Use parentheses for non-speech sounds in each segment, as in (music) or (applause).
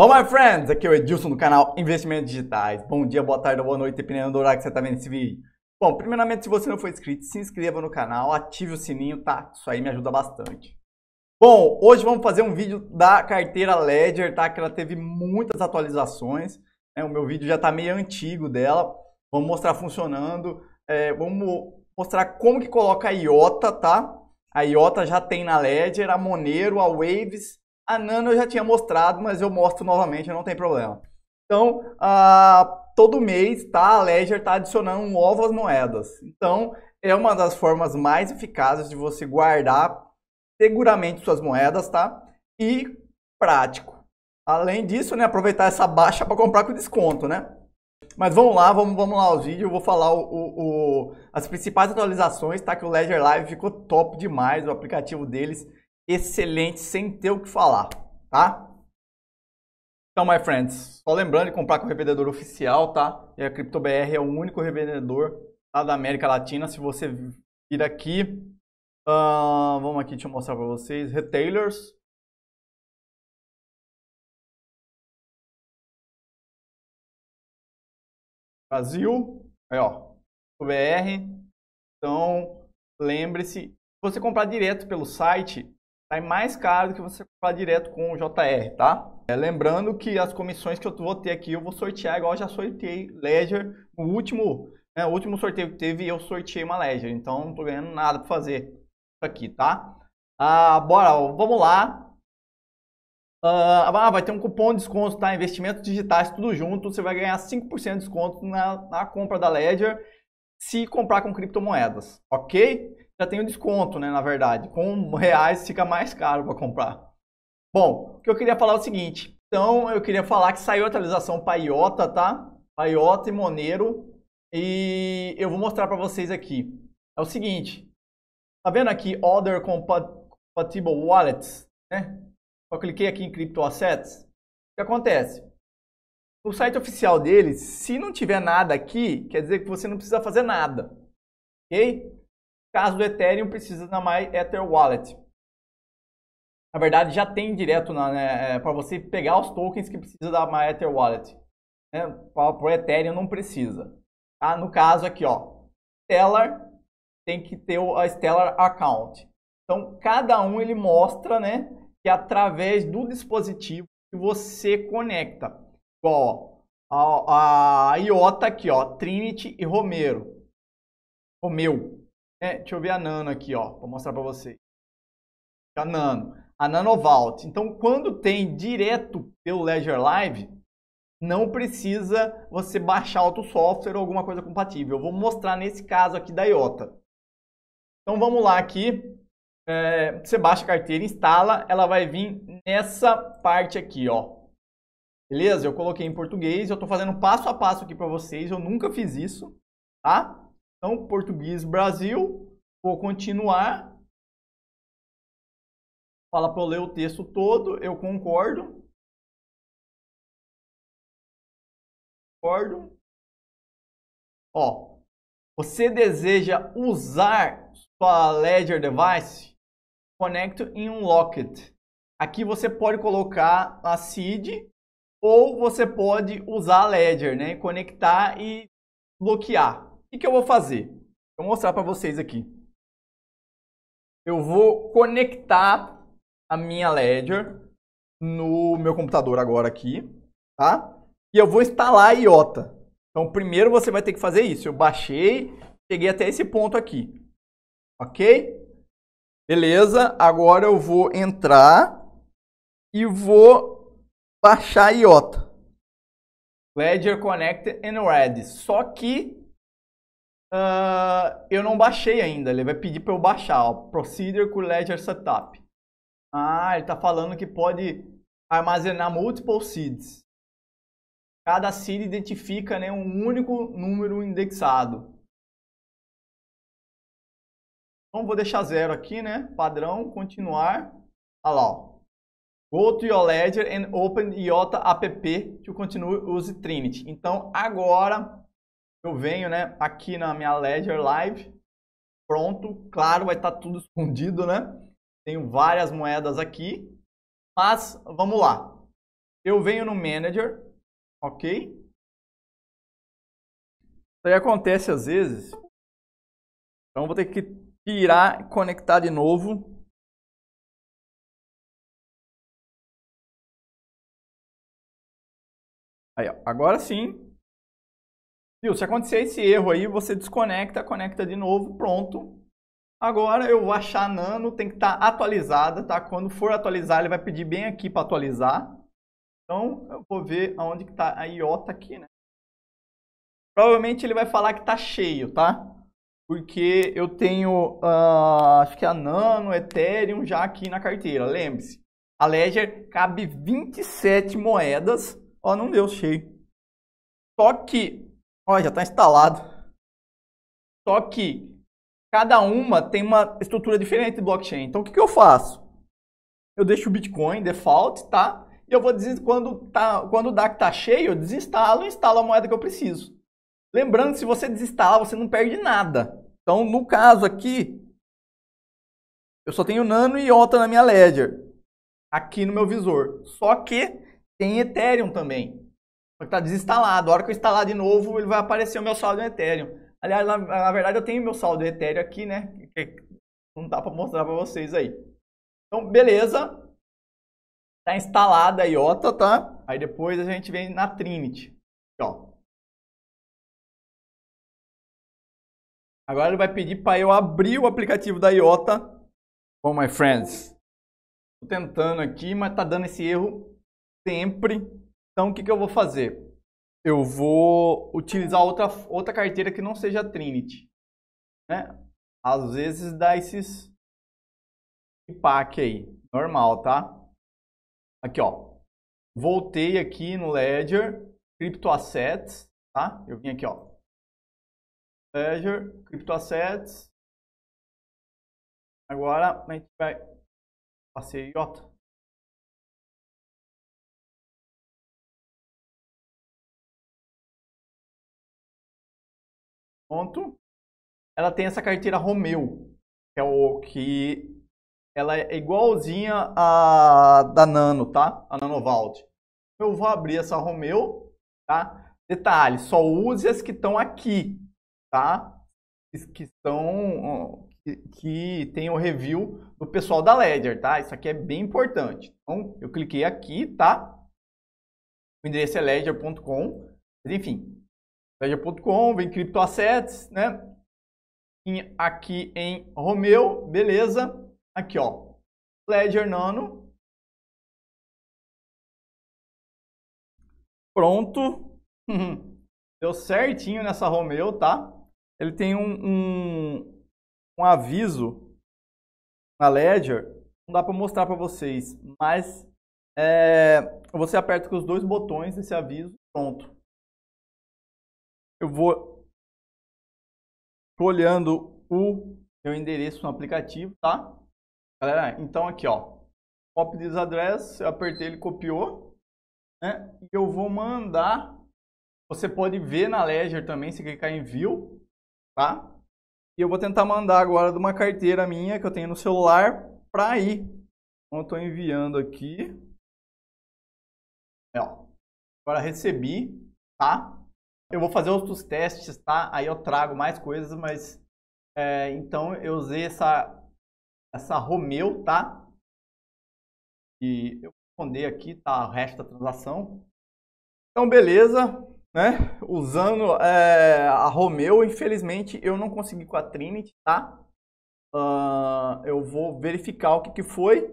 Olá my friends! Aqui é o Edilson do canal Investimentos Digitais. Bom dia, boa tarde, boa noite, dependendo do horário que você está vendo esse vídeo. Bom, primeiramente, se você não for inscrito, se inscreva no canal, ative o sininho, tá? Isso aí me ajuda bastante. Bom, hoje vamos fazer um vídeo da carteira Ledger, tá? Que ela teve muitas atualizações. Né? O meu vídeo já está meio antigo dela. Vamos mostrar funcionando. É, vamos mostrar como que coloca a IOTA, tá? A IOTA já tem na Ledger, a Monero, a Waves a Nano eu já tinha mostrado, mas eu mostro novamente, não tem problema. Então, ah, todo mês tá, a Ledger está adicionando novas moedas. Então, é uma das formas mais eficazes de você guardar seguramente suas moedas, tá? E prático. Além disso, né, aproveitar essa baixa para comprar com desconto, né? Mas vamos lá, vamos, vamos lá aos vídeos. Eu vou falar o, o, o, as principais atualizações, tá? Que o Ledger Live ficou top demais, o aplicativo deles excelente sem ter o que falar, tá? Então, my friends, só lembrando de comprar com o revendedor oficial, tá? E a CryptoBR é o único revendedor tá, da América Latina. Se você vir aqui, uh, vamos aqui, deixa eu mostrar para vocês, retailers. Brasil, aí ó, BR. Então, lembre-se, você comprar direto pelo site, sai tá mais caro do que você comprar direto com o JR, tá? É, lembrando que as comissões que eu vou ter aqui, eu vou sortear igual já sorteei Ledger no último, né, o último sorteio que teve, eu sorteei uma Ledger, então não tô ganhando nada para fazer isso aqui, tá? Ah, bora, ó, vamos lá. Ah, ah, vai ter um cupom de desconto, tá? Investimentos digitais, tudo junto. Você vai ganhar 5% de desconto na, na compra da Ledger se comprar com criptomoedas, ok? já tem um desconto, né, na verdade. Com reais fica mais caro para comprar. Bom, o que eu queria falar é o seguinte. Então, eu queria falar que saiu a atualização para IOTA, tá? Para IOTA e Monero. E eu vou mostrar para vocês aqui. É o seguinte. Tá vendo aqui Other Compatible Wallets, né? Eu cliquei aqui em Crypto Assets. O que acontece? O site oficial deles, se não tiver nada aqui, quer dizer que você não precisa fazer nada. OK? Caso do Ethereum, precisa da Ether Wallet. Na verdade, já tem direto né, é, para você pegar os tokens que precisa da Ether Wallet. Né? Para o Ethereum não precisa. Tá? No caso aqui, ó, Stellar tem que ter a Stellar Account. Então, cada um ele mostra né, que através do dispositivo que você conecta. Igual, ó, a, a IOTA aqui, ó, Trinity e Romero. Romeu. É, deixa eu ver a nano aqui, ó. Vou mostrar para vocês. A nano. A nanovault. Então, quando tem direto pelo Ledger Live, não precisa você baixar outro software ou alguma coisa compatível. Eu vou mostrar nesse caso aqui da IOTA. Então, vamos lá aqui. É, você baixa a carteira, instala, ela vai vir nessa parte aqui, ó. Beleza? Eu coloquei em português, eu estou fazendo passo a passo aqui para vocês, eu nunca fiz isso, tá? Então, português Brasil, vou continuar. Fala para eu ler o texto todo, eu concordo. Concordo. Ó, você deseja usar sua Ledger Device? conecto em um Locket. Aqui você pode colocar a seed ou você pode usar a Ledger, né? Conectar e bloquear que, que eu vou fazer? Vou mostrar para vocês aqui. Eu vou conectar a minha Ledger no meu computador agora aqui, tá? E eu vou instalar a IOTA. Então, primeiro você vai ter que fazer isso. Eu baixei, cheguei até esse ponto aqui. Ok? Beleza, agora eu vou entrar e vou baixar a IOTA. Ledger Connected and Red. Só que Uh, eu não baixei ainda, ele vai pedir para eu baixar, ó, Procedure com Ledger Setup. Ah, ele está falando que pode armazenar multiple seeds. Cada seed identifica né, um único número indexado. Então vou deixar zero aqui, né? Padrão, continuar. Olha lá, ó. Go to your ledger and open IOTA app to continue use Trinity. Então agora eu venho, né, aqui na minha Ledger Live, pronto, claro, vai estar tá tudo (laughs) escondido, né? Tenho várias moedas aqui, mas vamos lá. Eu venho no Manager, ok? Isso aí acontece às vezes. Então vou ter que tirar e conectar de novo. Aí, ó. agora sim, Viu? Se acontecer esse erro aí, você desconecta, conecta de novo, pronto. Agora eu vou achar a nano, tem que estar tá atualizada, tá? Quando for atualizar, ele vai pedir bem aqui para atualizar. Então, eu vou ver aonde que tá a iota tá aqui, né? Provavelmente ele vai falar que tá cheio, tá? Porque eu tenho, uh, acho que é a Nano, Ethereum já aqui na carteira, lembre-se. A Ledger cabe 27 moedas, ó, não deu cheio. Só que Ó, já está instalado. Só que cada uma tem uma estrutura diferente de blockchain. Então, o que, que eu faço? Eu deixo o Bitcoin default, tá? E eu vou dizer quando tá, quando dá que tá cheio, eu desinstalo e instalo a moeda que eu preciso. Lembrando, se você desinstalar, você não perde nada. Então, no caso aqui, eu só tenho Nano e Ota na minha Ledger, aqui no meu visor. Só que tem Ethereum também está desinstalado. A hora que eu instalar de novo, ele vai aparecer o meu saldo em Ethereum. Aliás, na, na, verdade, eu tenho meu saldo em Ethereum aqui, né? Não dá para mostrar para vocês aí. Então, beleza. Está instalada a IOTA, tá? Aí depois a gente vem na Trinity. Aqui, ó. Agora ele vai pedir para eu abrir o aplicativo da IOTA. Oh, my friends. Tô tentando aqui, mas tá dando esse erro sempre. Então, o que, que eu vou fazer? Eu vou utilizar outra, outra carteira que não seja a Trinity. Né? Às vezes dá esses pack aí, normal, tá? Aqui, ó. Voltei aqui no Ledger, Crypto Assets, tá? Eu vim aqui, ó. Ledger, Crypto Assets. Agora a gente vai... Passei, ó. ponto. Ela tem essa carteira Romeo, que é o que ela é igualzinha à da Nano, tá? A Nanovalt. Eu vou abrir essa Romeo, tá? Detalhe, só use as que estão aqui, tá? Que estão que, tem o review do pessoal da Ledger, tá? Isso aqui é bem importante. Então, eu cliquei aqui, tá? O endereço é ledger.com. enfim, Ledger.com, vem criptoassets, né? Em, aqui em Romeu, beleza. Aqui, ó. Ledger Nano. Pronto. (laughs) Deu certinho nessa Romeu, tá? Ele tem um, um, um aviso na Ledger. Não dá para mostrar para vocês, mas é, você aperta com os dois botões esse aviso, pronto eu vou tô olhando o meu endereço no aplicativo, tá? Galera, então aqui, ó, copy this address, eu apertei, ele copiou, né? E eu vou mandar, você pode ver na Ledger também, se clicar em View, tá? E eu vou tentar mandar agora de uma carteira minha que eu tenho no celular para aí. Então eu estou enviando aqui. ó. Agora recebi, tá? Eu vou fazer outros testes, tá? Aí eu trago mais coisas, mas... É, então, eu usei essa, essa Romeu, tá? E eu vou esconder aqui, tá? O resto da transação. Então, beleza. Né? Usando é, a Romeu, infelizmente, eu não consegui com a Trinity, tá? Uh, eu vou verificar o que, que foi.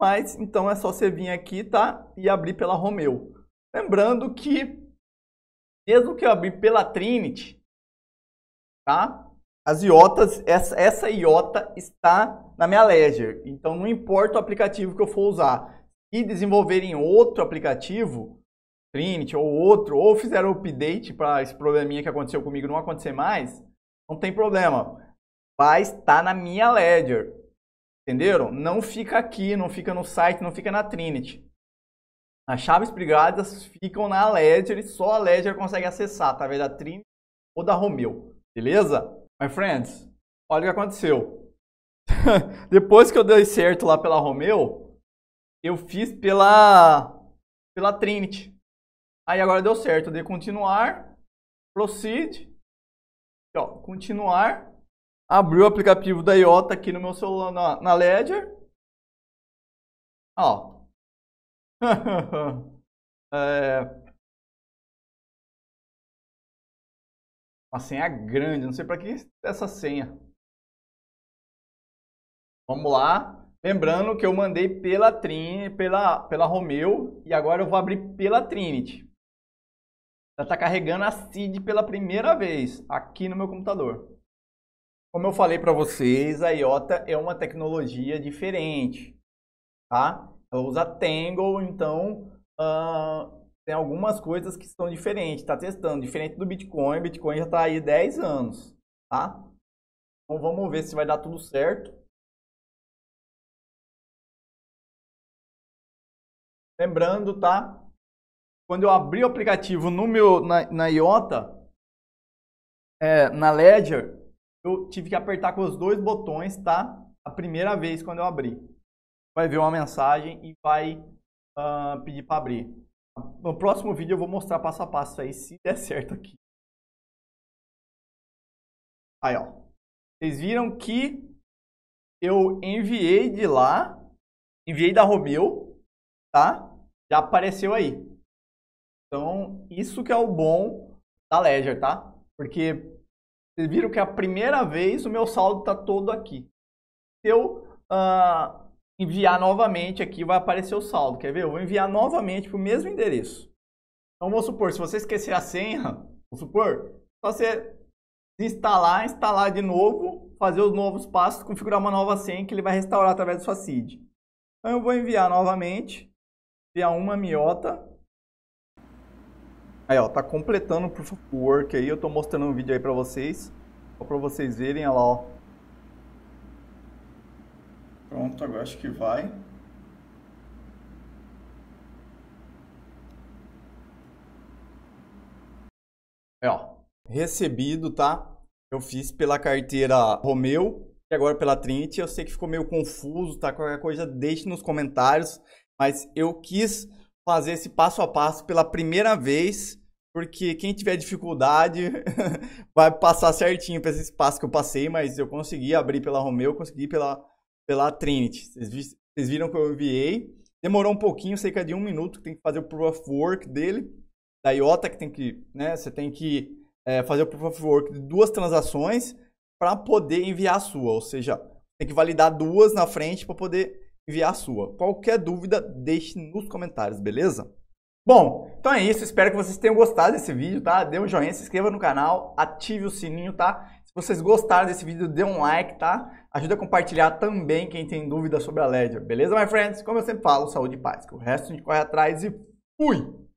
Mas, então, é só você vir aqui, tá? E abrir pela Romeu. Lembrando que mesmo que eu abri pela Trinity, tá? As iotas, essa, essa iota está na minha Ledger. Então, não importa o aplicativo que eu for usar. Se desenvolverem outro aplicativo, Trinity ou outro, ou fizeram update para esse probleminha que aconteceu comigo não acontecer mais, não tem problema. Vai estar na minha Ledger. Entenderam? Não fica aqui, não fica no site, não fica na Trinity. As chaves privadas ficam na Ledger e só a Ledger consegue acessar através da Trinity ou da Romeo. Beleza? My friends, olha o que aconteceu. (laughs) Depois que eu dei certo lá pela Romeo, eu fiz pela, pela Trinity. Aí agora deu certo. Eu dei continuar, proceed, ó, continuar. Abriu o aplicativo da IOTA aqui no meu celular na, na Ledger. Ó, (laughs) é... Uma senha grande, não sei para que essa senha. Vamos lá. Lembrando que eu mandei pela Trin, pela, pela Romeu e agora eu vou abrir pela Trinity. Ela está carregando a seed pela primeira vez aqui no meu computador. Como eu falei para vocês, a IOTA é uma tecnologia diferente, tá? Então, usar Tangle, então uh, tem algumas coisas que são diferentes, está testando, diferente do Bitcoin, Bitcoin já está aí 10 anos, tá? Então vamos ver se vai dar tudo certo. Lembrando, tá? Quando eu abri o aplicativo no meu na, na IOTA, é, na Ledger, eu tive que apertar com os dois botões, tá? A primeira vez quando eu abri vai ver uma mensagem e vai uh, pedir para abrir. No próximo vídeo eu vou mostrar passo a passo aí, se der (laughs) certo aqui. Aí, ó. Vocês viram que eu enviei de lá, enviei da Romeu, tá? Já apareceu aí. Então, isso que é o bom da Ledger, tá? Porque vocês viram que é a primeira vez o meu saldo tá todo aqui. Se eu uh, enviar novamente aqui, vai aparecer o saldo. Quer ver? Eu vou enviar novamente para o mesmo endereço. Então, vamos supor, se você esquecer a senha, vamos supor, só você instalar, instalar de novo, fazer os novos passos, configurar uma nova senha que ele vai restaurar através da sua seed. Então, eu vou enviar novamente, enviar uma miota. Aí, ó, tá completando o work aí, eu tô mostrando um vídeo aí para vocês, só para vocês verem, olha lá, ó. Pronto, agora acho que vai. É, ó, recebido, tá? Eu fiz pela carteira Romeu e agora pela Trinity. Eu sei que ficou meio confuso, tá? Qualquer coisa, deixe nos comentários. Mas eu quis fazer esse passo a passo pela primeira vez, porque quem tiver dificuldade (laughs) vai passar certinho para esse passo que eu passei, mas eu consegui abrir pela Romeu, consegui pela pela Trinity. Vocês viram que eu enviei. Demorou um pouquinho, cerca de um minuto, que tem que fazer o proof of work dele. Da IOTA, que tem que, né, você tem que é, fazer o proof of work de duas transações para poder enviar a sua. Ou seja, tem que validar duas na frente para poder enviar a sua. Qualquer dúvida, deixe nos comentários, beleza? Bom, então é isso. Espero que vocês tenham gostado desse vídeo, tá? Dê um joinha, se inscreva no canal, ative o sininho, tá? vocês gostaram desse vídeo, dê um like, tá? Ajuda a compartilhar também quem tem dúvida sobre a Ledger, beleza, my friends? Como eu sempre falo, saúde e paz. Que o resto a gente corre atrás e fui!